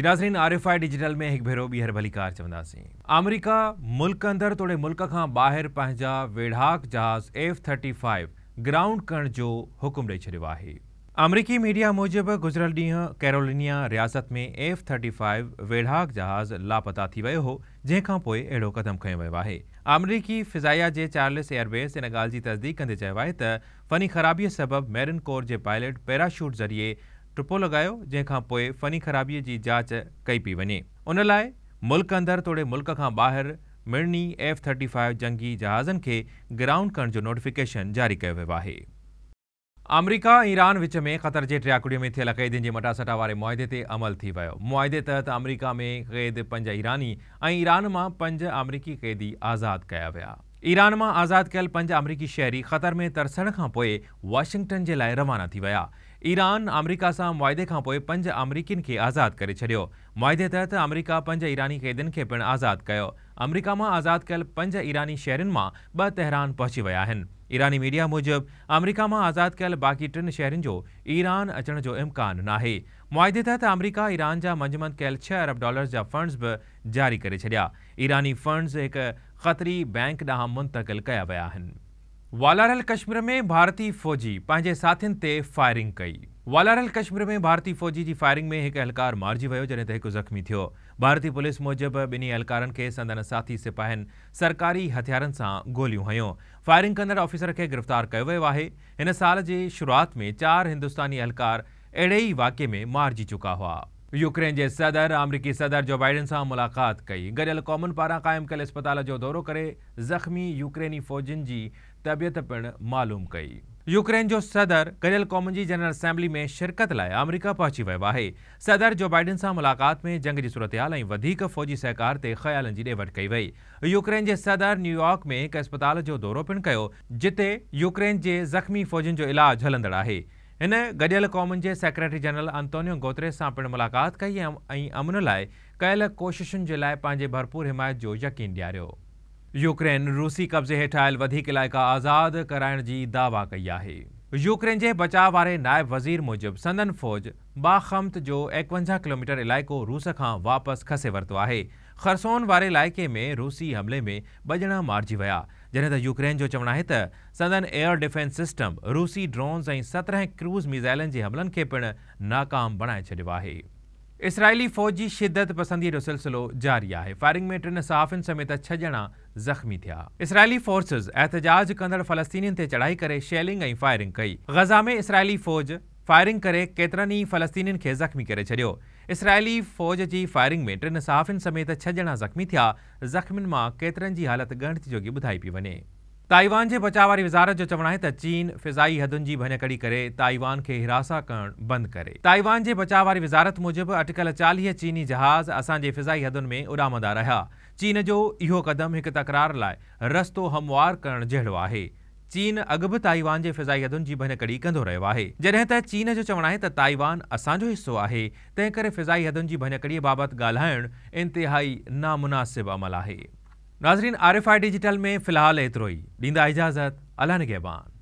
जी नाज़रीन आरिफा डिजिटल में हिकु भेरो ॿीहर भली चवंदासीं अमरीका मुल्क अंदरि तोड़े मुल्क खां ॿाहिरि पंहिंजा वेढ़ाक जहाज़ एफ थर्टी फाइव ग्राउंड करण जो हुकुम ॾेई छॾियो आहे अमरीकी मीडिया मूजिबि गुजरल ॾींहुं कैरोलिनिया रियासत में एफ थर्टी फाइव वेढ़ाक जहाज़ लापता थी वियो हो जैखा पोइ अड़ो कदम खो वियो आहे अमरीकी फ़िज़ाइया जे चार्लिस एयरबेस इन ॻाल्हि जी तस्दीक कंदे चयो फ़नी खराबी सबब मेरिन कोर जे पायलट पैराशूट ज़रिए टुपो लॻायो जंहिंखां पोइ फ़नी ख़राबीअ जी जांच कई पई वञे उन लाइ मुल्क अंदरि तोड़े मुल्क खां ॿाहिरि मिड़नी एफ थर्टी फाइव जंगी जहाज़नि खे ग्राउंड करण जो नोटिफिकेशन जारी कयो वियो आहे अमरीका ईरान विच में क़तर जे ट्रियाकुड़ीअ में थियल क़ैदियुनि जे मटासटा वारे मुआदे ते अमल थी वियो मुआदे तहत अमरीका में क़ैद पंज ईरानी ईरान में पंज अमरीकी क़ैदी आजाद क्या वह ईरान में आजाद कल पंज अमरीकी शहरी क़तर में तरसण खां पोइ वाशिंगटन जे रवाना थी विया ईरान अमरीका सां मुआदे खां पंज अमरीकियुनि खे आज़ादु करे छॾियो मुआदे तहत अमरीका पंज ईरानी क़ैदियुनि के पिण आज़ाद किया अमरीका में आज़ाद कल पंज ईरानी शहर में ब तेहरान पहुंची विया ईरानी मीडिया मूजिबि अमरीका में आज़ाद कल बाक़ी टिनि शहरनि जो ईरान अचण जो इम्कान नाहे मुआदे तहत अमरीका ईरान जा मंझमंद कयल छह अरब डॉलर जा फंड्स बि जारी कर छॾिया ईरानी फंड्स एक ख़तरी बैंक ॾांहुं मुंतक़िल कया विया वालारल कश्मीर में भारतीय फ़ौजी पंहिंजे साथियुनि ते फायरिंग कई वालारल कश्मीर में भारतीय फ़ौजी की फायरिंग में एक एहलकार मारिजी वो जॾहिं त हिकु ज़ख़्मी थो भारतीय पुलिस मूजिबि बिन्हीं एहलकारनि के संदन साथी सिपाहन सरकारी हथियारनि से गोलियूं हयूं फायरिंग कंदड़ ऑफ़िसर खे गिरफ़्तार किया वो है इन साल की शुरुआत में चार हिंदुस्तानी एहलकार अड़े ही वाक़े में मारिजी चुका हुआ यूक्रेन के सदर अमरीकी सदर जो बाइडन से मुलाक़ात कई गॾियल क़ौमुनि पारा कायम कल इस्पताल जो दौरों करे ज़ख़्मी यूक्रेनी फौजन की तबियत पिण मालूम कई यूक्रेन जो सदर गॾियल क़ौमुनि की जनरल असेंबली में शिरकत लाइ अमरीका पहुंची वो है सदर जो बाइडन से मुलाक़ात में जंग की सूरत हाल फ़ौजी सहकार ते ख़्यालनि जी ॾेवट कई वही यूक्रेन के सदर न्यूयॉर्क में एक अस्पताल जो दौरों पिण कयो जिते यूक्रेन के ज़ख़्मी फ़ौजियुनि जो इलाज हलंदड़ है इन गॾियल कौम के सेक्रेटरी जनरल अंतोनियो गोत्रे से पिण मुलाक़ात कई ऐं अमन लाइ कयल कोशिशुनि जे लाइ पंहिंजे भरपूर हिमायत जो यकीन ॾियारियो यूक्रेन रूसी कब्ज़े हेठि आयल वधीक इलाइक़ा आज़ादु कराइण दावा कई है यूक्रेन के बचाव वे नायब वज़ीर मूजिबि संदन फ़ौज बाख़मत जो एकवंजा किलोमीटर इलाको रूस का वापस खसे वरतो है खरसोन वे इलाक़े में रूसी हमले में ॿ ॼणा मारिजी जॾहिं त यूक्रेन जो चवणु आहे त सदन एयर डिफेंस सिस्टम रूसी ड्रोन्स ऐं सत्रहं क्रूज़ मिज़ाइलनि जे हमलनि खे पिणु नाकाम बणाए छॾियो आहे इसराइली फ़ौज जी शिदत पसंदीअ जो सिलसिलो जारी आहे फायरिंग में टिनि सहाफ़िन समेत छह ॼणा ज़ख़्मी थिया इसराइली फोर्सेस एहतजाज कंदड़ फ़लस्तीनियुनि ते चढ़ाई करे शेलिंग ऐं फायरिंग कई ग़ज़ा में इसराइली फ़ौज फायरिंग करे केतिरनि ई फ़लस्तीनियुनि खे ज़ख़्मी करे छॾियो इसराइली फ़ौज की फायरिंग में टिन सहाफ़िन समेत छह जणा ज़ख़्मी थिया जख़्म में केतर की हालत गणत जोगी बुधाई पी वे ताइवान के बचाव वारी वजारत जो चवण है चीन फ़िज़ाई हदन की भनकड़ी कर ताइवान के हिरासा कर बंद करे ताइवान के बचाव वारी विज़ारत मूजिब अटिकल चाली चीनी जहाज़ असांजे फ़िज़ाई हदन में उड़ामदा रहा चीन जो इो क़दम एक तकरार लाय रस्तो हमवार करण जड़ो है चीन अॻु बि ताइवान के फ़िज़ाई अदुनि जी भञकड़ी कंदो रो है जॾहिं त चीन जो चवणु आहे त ताइवान असांजो हिसो आहे तंहिं करे फ़िज़ाई हदुनि जी भञकड़ीअ बाबत ॻाल्हाइणु इंतहाई नामुनासिब अमल आहे नाज़रीन आर आई डिजिटल में फ़िलहाल एतिरो ई ॾींदा इजाज़त अला निगेबान